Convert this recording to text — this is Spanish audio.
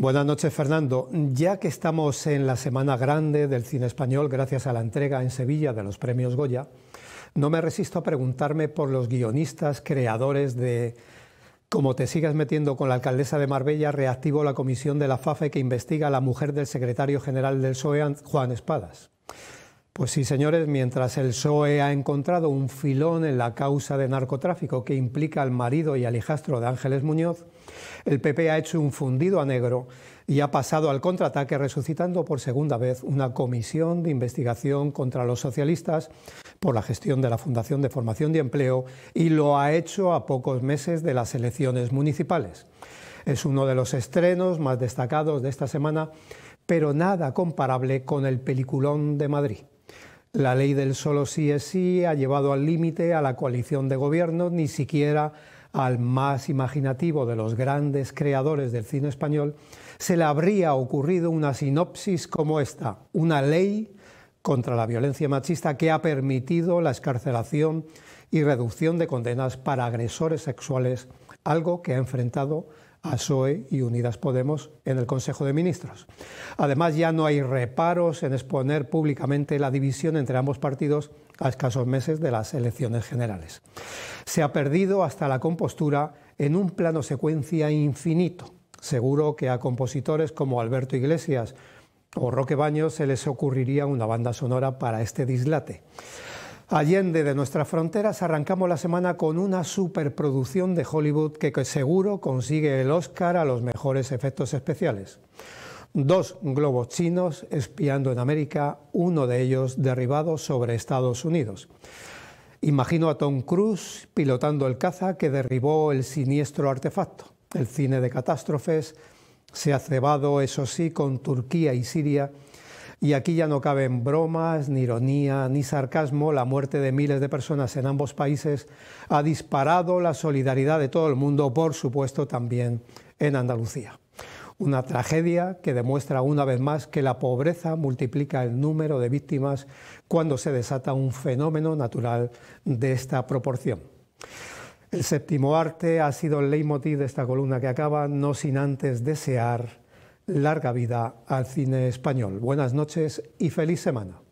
Buenas noches, Fernando. Ya que estamos en la semana grande del cine español, gracias a la entrega en Sevilla de los premios Goya, no me resisto a preguntarme por los guionistas, creadores de Como te sigas metiendo con la alcaldesa de Marbella, reactivo la comisión de la FAFE que investiga a la mujer del secretario general del PSOE, Juan Espadas. Pues sí, señores, mientras el PSOE ha encontrado un filón en la causa de narcotráfico que implica al marido y al hijastro de Ángeles Muñoz, el PP ha hecho un fundido a negro y ha pasado al contraataque resucitando por segunda vez una comisión de investigación contra los socialistas por la gestión de la Fundación de Formación y Empleo y lo ha hecho a pocos meses de las elecciones municipales. Es uno de los estrenos más destacados de esta semana, pero nada comparable con el peliculón de Madrid. La ley del solo sí es sí ha llevado al límite a la coalición de gobierno, ni siquiera al más imaginativo de los grandes creadores del cine español, se le habría ocurrido una sinopsis como esta, una ley contra la violencia machista que ha permitido la escarcelación y reducción de condenas para agresores sexuales, algo que ha enfrentado a y Unidas Podemos en el Consejo de Ministros. Además, ya no hay reparos en exponer públicamente la división entre ambos partidos a escasos meses de las elecciones generales. Se ha perdido hasta la compostura en un plano secuencia infinito. Seguro que a compositores como Alberto Iglesias o Roque Baños se les ocurriría una banda sonora para este dislate. Allende de nuestras fronteras arrancamos la semana con una superproducción de Hollywood que seguro consigue el Oscar a los mejores efectos especiales. Dos globos chinos espiando en América, uno de ellos derribado sobre Estados Unidos. Imagino a Tom Cruise pilotando el caza que derribó el siniestro artefacto. El cine de catástrofes se ha cebado, eso sí, con Turquía y Siria y aquí ya no caben bromas, ni ironía, ni sarcasmo. La muerte de miles de personas en ambos países ha disparado la solidaridad de todo el mundo, por supuesto también en Andalucía. Una tragedia que demuestra una vez más que la pobreza multiplica el número de víctimas cuando se desata un fenómeno natural de esta proporción. El séptimo arte ha sido el leitmotiv de esta columna que acaba, no sin antes desear larga vida al cine español. Buenas noches y feliz semana.